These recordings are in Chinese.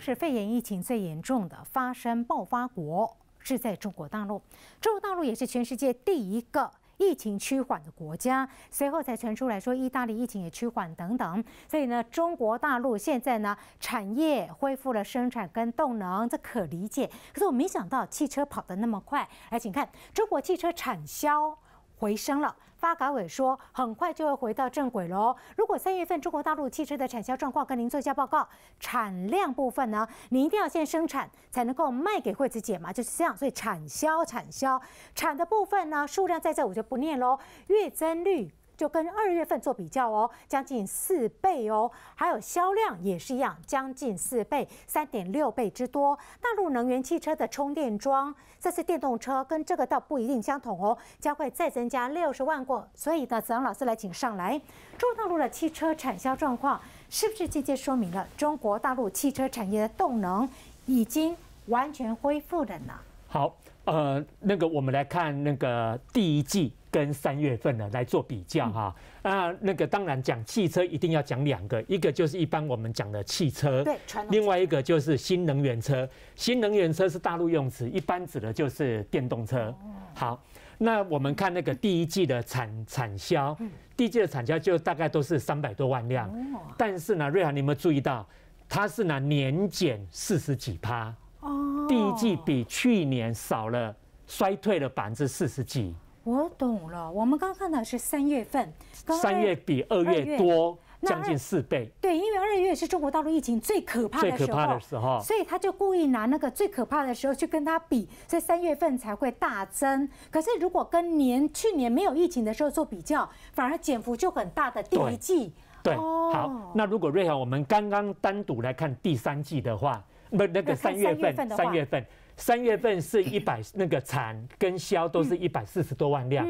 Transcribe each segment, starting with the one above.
是肺炎疫情最严重的发生爆发国是在中国大陆，中国大陆也是全世界第一个疫情趋缓的国家，随后才传出来说意大利疫情也趋缓等等，所以呢，中国大陆现在呢产业恢复了生产跟动能，这可理解。可是我没想到汽车跑得那么快，来，请看中国汽车产销。回升了，发改委说很快就会回到正轨喽。如果三月份中国大陆汽车的产销状况，跟您做一下报告。产量部分呢，你一定要先生产才能够卖给惠子姐嘛，就是这样。所以产销、产销、产的部分呢，数量在这我就不念喽。月增率。就跟二月份做比较哦，将近四倍哦，还有销量也是一样，将近四倍，三点六倍之多。大陆能源汽车的充电桩，这次电动车跟这个倒不一定相同哦，将会再增加六十万个。所以呢，子阳老师来请上来，中国大陆的汽车产销状况是不是间接说明了中国大陆汽车产业的动能已经完全恢复了呢？好，呃，那个我们来看那个第一季。跟三月份呢来做比较哈，那那个当然讲汽车一定要讲两个，一个就是一般我们讲的汽车，对，另外一个就是新能源车，新能源车是大陆用词，一般指的就是电动车。好，那我们看那个第一季的产产销，第一季的产销就大概都是三百多万辆，但是呢，瑞涵，你有没有注意到，它是呢年减四十几趴，哦，第一季比去年少了，衰退了百分之四十几。我懂了，我们刚看到是三月份，三月比二月多将近四倍。对，因为二月是中国大陆疫情最可怕的时候，所以他就故意拿那个最可怕的时候去跟他比，所以三月份才会大增。可是如果跟年去年没有疫情的时候做比较，反而减幅就很大的第一季。对，好，那如果瑞好，我们刚刚单独来看第三季的话，不那个三月份，三月份。三月份是一百，那个产跟销都是一百四十多万辆，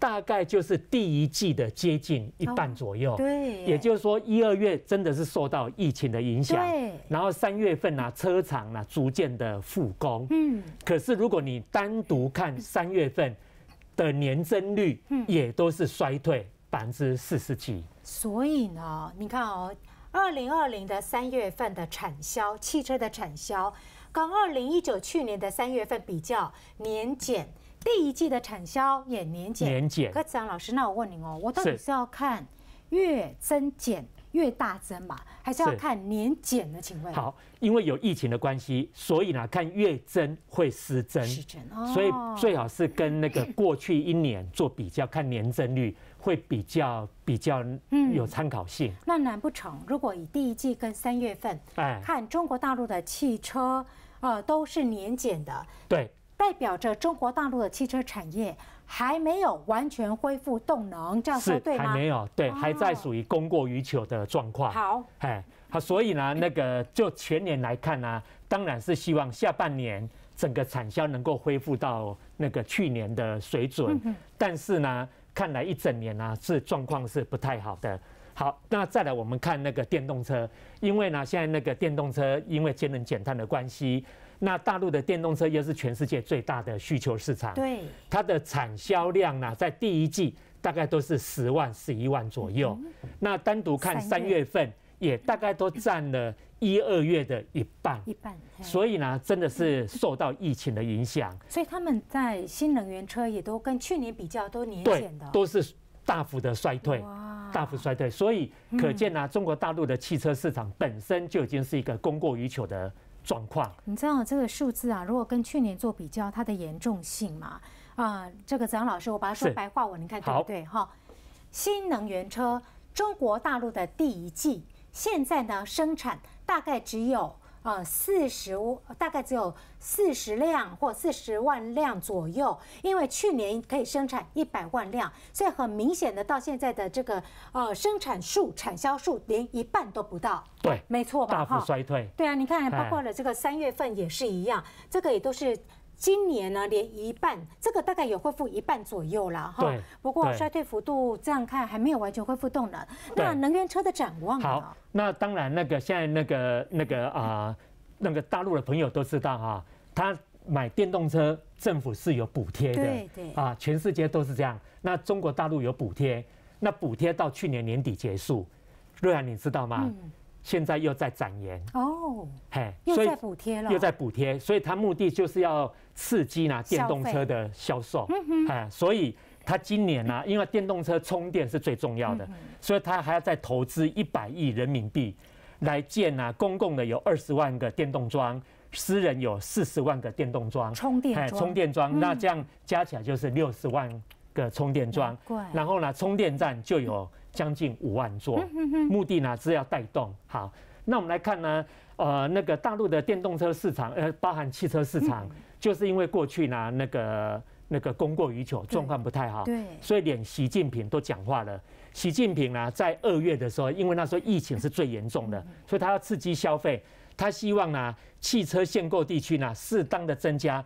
大概就是第一季的接近一半左右。对，也就是说一二月真的是受到疫情的影响。对。然后三月份呢，车厂呢逐渐的复工。嗯。可是如果你单独看三月份的年增率，也都是衰退百分之四十几。所以呢，你看哦，二零二零的三月份的产销，汽车的产销。跟二零一九去年的三月份比较，年减第一季的产销也年减。年减。可子昂老师，那我问您哦，我到底是要看月增减越大增嘛，还是要看年减呢？请问。好，因为有疫情的关系，所以呢，看月增会失真。失真哦。所以最好是跟那个过去一年做比较，看年增率。会比较比较有参考性。那难不成如果以第一季跟三月份，哎，看中国大陆的汽车，呃，都是年检的，对，代表着中国大陆的汽车产业还没有完全恢复动能，这样说对吗？还没有，对，还在属于供过于求的状况。好，哎，好，所以呢，那个就全年来看呢，当然是希望下半年整个产销能够恢复到那个去年的水准，但是呢。看来一整年啊是状况是不太好的。好，那再来我们看那个电动车，因为呢现在那个电动车因为节能减碳的关系，那大陆的电动车又是全世界最大的需求市场。对，它的产销量呢在第一季大概都是十万、十一万左右。那单独看三月份也大概都占了。一二月的一半，一半，所以呢，真的是受到疫情的影响。所以他们在新能源车也都跟去年比较都年减的，都是大幅的衰退，大幅衰退。所以可见呢，中国大陆的汽车市场本身就已经是一个供过于求的状况。你知道这个数字啊，如果跟去年做比较，它的严重性嘛？啊，这个张老师，我把它说白话，我你看对不对？哈，新能源车中国大陆的第一季现在呢生产。大概只有呃四十，大概只有四十辆或四十万辆左右，因为去年可以生产一百万辆，所以很明显的到现在的这个呃生产数、产销数连一半都不到。对，没错吧？哈，衰退。对啊，你看，包括了这个三月份也是一样，这个也都是。今年呢，连一半，这个大概有恢复一半左右了哈。不过衰退幅度这样看，还没有完全恢复动能。那能源车的展望？好，那当然，那个现在那个那个啊，那个大陆的朋友都知道哈，他买电动车政府是有补贴的。对对。啊，全世界都是这样。那中国大陆有补贴，那补贴到去年年底结束，瑞安你知道吗？嗯。现在又在展延。哦。嘿。又在补贴了。又在补贴，所以他目的就是要。刺激呢电动车的销售，哎，所以他今年呢，因为电动车充电是最重要的，所以他还要再投资一百亿人民币来建呢公共的有二十万个电动桩，私人有四十万个电动桩，充电桩，充电桩，那这样加起来就是六十万个充电桩，然后呢，充电站就有将近五万座，目的呢是要带动。好，那我们来看呢。呃，那个大陆的电动车市场，呃，包含汽车市场，就是因为过去呢，那个那个供过于求，状况不太好，对，所以连习近平都讲话了。习近平啊，在二月的时候，因为那时候疫情是最严重的，所以他要刺激消费，他希望呢，汽车限购地区呢，适当的增加。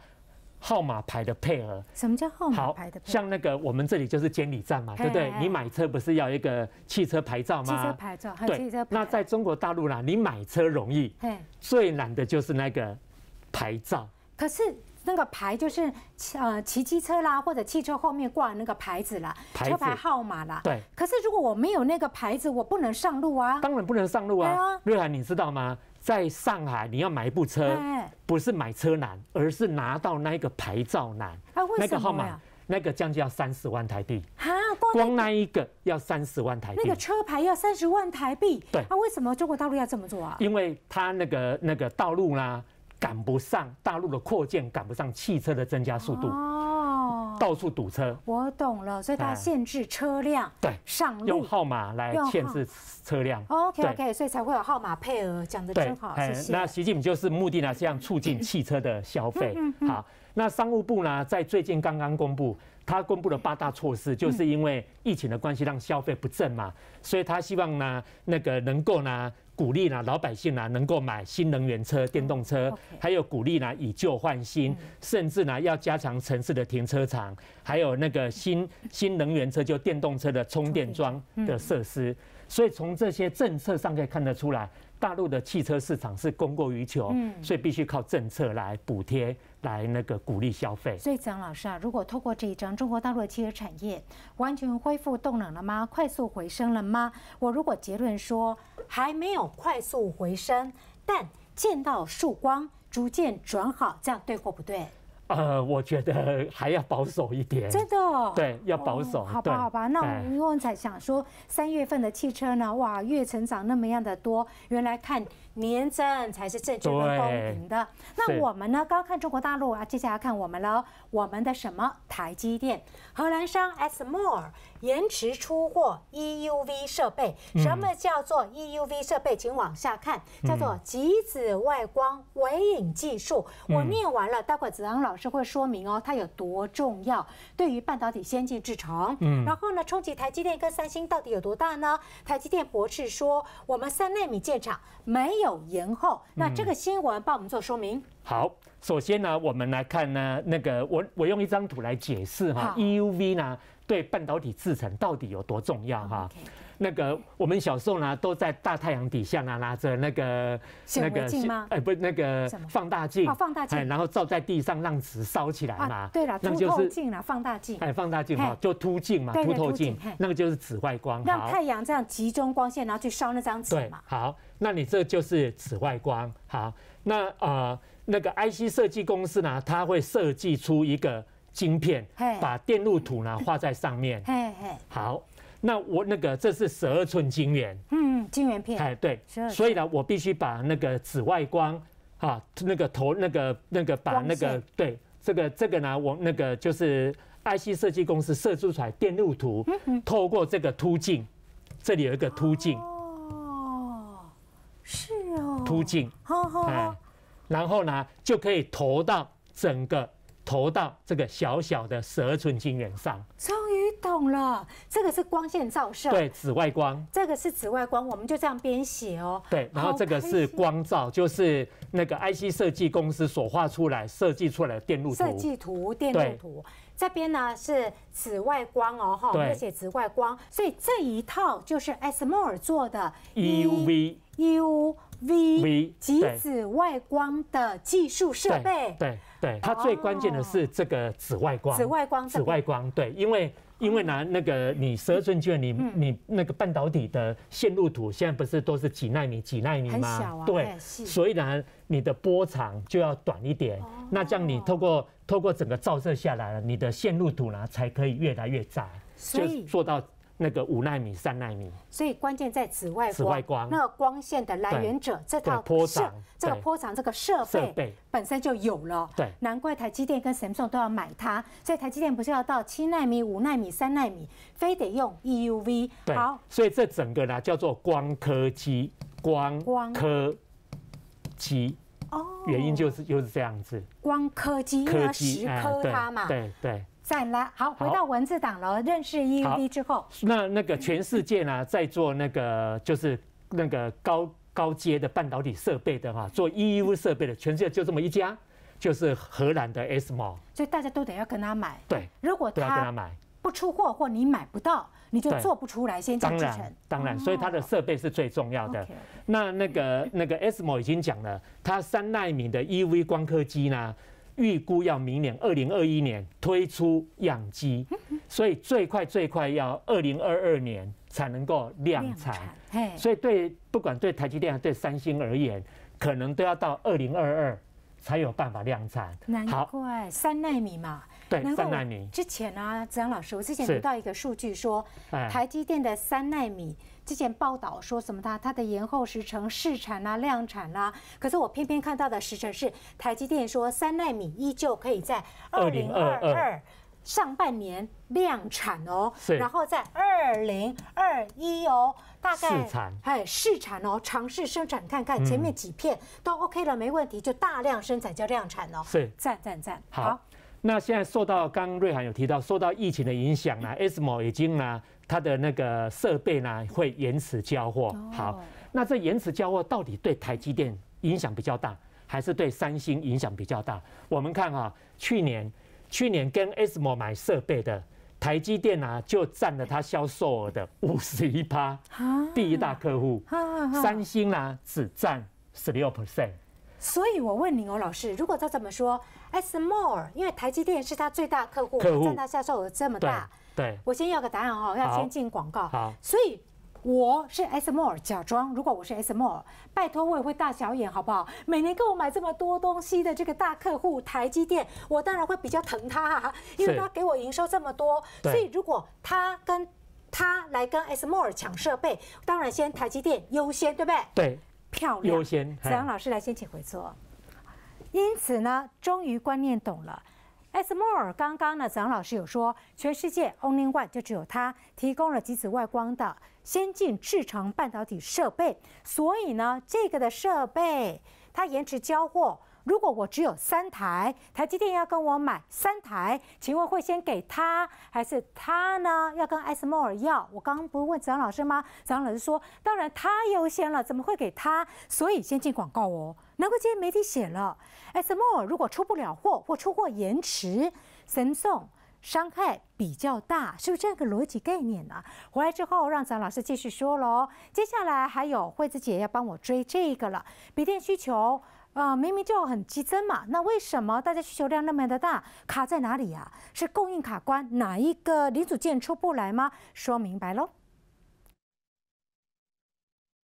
号码牌的配额。什么叫号码牌的配合？像那个我们这里就是监理站嘛，对不对？你买车不是要一个汽车牌照吗？汽车牌照，对。那在中国大陆啦，你买车容易，最难的就是那个牌照。可是那个牌就是呃骑机车啦，或者汽车后面挂那个牌子啦，车牌号码啦。对。可是如果我没有那个牌子，我不能上路啊。当然不能上路啊。瑞涵，你知道吗？在上海，你要买一部车，不是买车难，而是拿到那个牌照难。那个号码，那个将近要三十万台币。哈，光那一个要三十万台。那个车牌要三十万台币。对啊，为什么中国大陆要这么做啊？因为它那个那个道路呢，赶不上大陆的扩建，赶不上汽车的增加速度。到处堵车，我懂了，所以它限制车辆对上路，用号码来限制车辆。OK OK，所以才会有号码配额，讲的真好，谢谢。那习近平就是目的呢，是要促进汽车的消费。好，那商务部呢，在最近刚刚公布，他公布的八大措施，就是因为疫情的关系，让消费不振嘛，所以他希望呢，那个能够呢。鼓励呢，老百姓呢能够买新能源车、电动车，还有鼓励呢以旧换新，甚至呢要加强城市的停车场，还有那个新 新能源车就电动车的充电桩的设施。所以从这些政策上可以看得出来。大陆的汽车市场是供过于求，所以必须靠政策来补贴，来那个鼓励消费。所以，张老师啊，如果透过这一张，中国大陆的汽车产业完全恢复动能了吗？快速回升了吗？我如果结论说还没有快速回升，但见到曙光，逐渐转好，这样对或不对？呃，我觉得还要保守一点。真的，对，要保守，好吧，好吧。那因为才想说，三月份的汽车呢，哇，月成长那么样的多，原来看。年政才是正确的、公平的。那我们呢？刚看中国大陆啊，接下来看我们了。我们的什么？台积电、荷兰商 s m l 延迟出货 EUV 设备。什么叫做 EUV 设备？请往下看，叫做极紫外光微影技术。我念完了，待会子昂老师会说明哦，它有多重要，对于半导体先进制程。嗯。然后呢，冲击台积电跟三星到底有多大呢？台积电博士说，我们三纳米建厂没有。延后，那这个新闻帮我们做说明。好，首先呢，我们来看呢，那个我我用一张图来解释哈，EUV 呢对半导体制程到底有多重要哈。那个我们小时候呢，都在大太阳底下呢，拿着那个那个哎，不是那个放大镜，放大镜，然后照在地上让纸烧起来嘛。对了，凸透镜啦，放大镜，哎，放大镜哈，就凸镜嘛，凸透镜，那个就是紫外光，让太阳这样集中光线，然后去烧那张纸嘛。对好，那你这就是紫外光。好，那呃，那个 IC 设计公司呢，它会设计出一个晶片，把电路图呢画在上面。哎哎，好。那我那个这是十二寸晶圆，嗯，晶圆片，哎，对，所以呢，我必须把那个紫外光啊，那个投那个那个把那个对，这个这个呢，我那个就是 IC 设计公司设计出来电路图，透过这个凸镜，这里有一个凸镜，哦，是哦，凸镜，哎，然后呢就可以投到整个。投到这个小小的蛇唇晶圆上，终于懂了。这个是光线照射，对，紫外光。这个是紫外光，我们就这样编写哦。对，然后这个是光照，就是那个 IC 设计公司所画出来、设计出来的电路图。设计图，电路图。这边呢是紫外光哦，哈，写紫外光。所以这一套就是 s 斯 o 尔做的 UV，UV 及紫外光的技术设备。对。对，它最关键的是这个紫外光。紫外光，紫外光，对，因为因为呢，那个你十二寸卷，你你那个半导体的线路图，现在不是都是几纳米、几纳米吗？啊，对，所以呢，你的波长就要短一点。那这样你透过透过整个照射下来了，你的线路图呢才可以越来越窄，就做到。那个五纳米、三纳米，所以关键在紫外光，紫外光那个光线的来源者，这套波长，这个波长，这个设备本身就有了。对，难怪台积电跟神送都要买它。所以台积电不是要到七纳米、五纳米、三纳米，非得用 EUV。好。所以这整个呢叫做光科技，光科技哦，原因就是又是这样子，光科技呢，十科它嘛，对对。再来，好，回到文字档了。认识 E U D 之后，那那个全世界呢，在做那个就是那个高高阶的半导体设备的哈，做 E U 设备的，全世界就这么一家，就是荷兰的 S M O。所以大家都得要跟他买。对，如果他不出货或你买不到，你就做不出来先讲制程。当然，所以它的设备是最重要的。那那个那个 S M O 已经讲了，它三纳米的 E V 光刻机呢？预估要明年二零二一年推出样机，所以最快最快要二零二二年才能够量产。所以对不管对台积电还是对三星而言，可能都要到二零二二才有办法量产。难怪三纳米嘛。对，三纳米。之前呢，子扬老师，我之前读到一个数据说，台积电的三纳米。之前报道说什么它它的延后时程试产啦量产啦，可是我偏偏看到的时程是台积电说三纳米依旧可以在二零二二上半年量产哦，然后在二零二一哦大概试产，哎试产哦尝试生产看看前面几片都 OK 了没问题就大量生产叫量产哦，是赞赞赞好，那现在受到刚瑞涵有提到受到疫情的影响呢，SMO 已经啊。它的那个设备呢会延迟交货，好，那这延迟交货到底对台积电影响比较大，还是对三星影响比较大？我们看啊，去年去年跟 SMO 买设备的台积电呢就占了它销售额的五十一%，趴，第一大客户，三星呢只占十六%。percent。所以我问你哦，老师，如果他这么说，SMO 因为台积电是他最大客户，占他销售额这么大。对，我先要个答案哈，要先进广告。好，所以我是 S more 假装，如果我是 S more，拜托我也会大小眼好不好？每年给我买这么多东西的这个大客户台积电，我当然会比较疼他哈，因为他给我营收这么多。所以如果他跟他来跟 S more 抢设备，当然先台积电优先，对不对？对，漂亮。优先，子扬老师来先请回座。因此呢，终于观念懂了。s m o 尔刚刚呢，子昂老师有说，全世界 Only One 就只有它提供了极紫外光的先进制程半导体设备，所以呢，这个的设备它延迟交货。如果我只有三台，台积电要跟我买三台，请问会先给他还是他呢？要跟 s m o 尔要？我刚刚不是问昂老师吗？子昂老师说，当然他优先了，怎么会给他？所以先进广告哦。然后今天媒体写了，SMO l 如果出不了货或出货延迟，Samsung 伤害比较大，是不是这个逻辑概念呢？回来之后让张老师继续说喽。接下来还有惠子姐要帮我追这个了，笔电需求，呃，明明就很激增嘛，那为什么大家需求量那么的大？卡在哪里呀？是供应卡关，哪一个零组件出不来吗？说明白喽。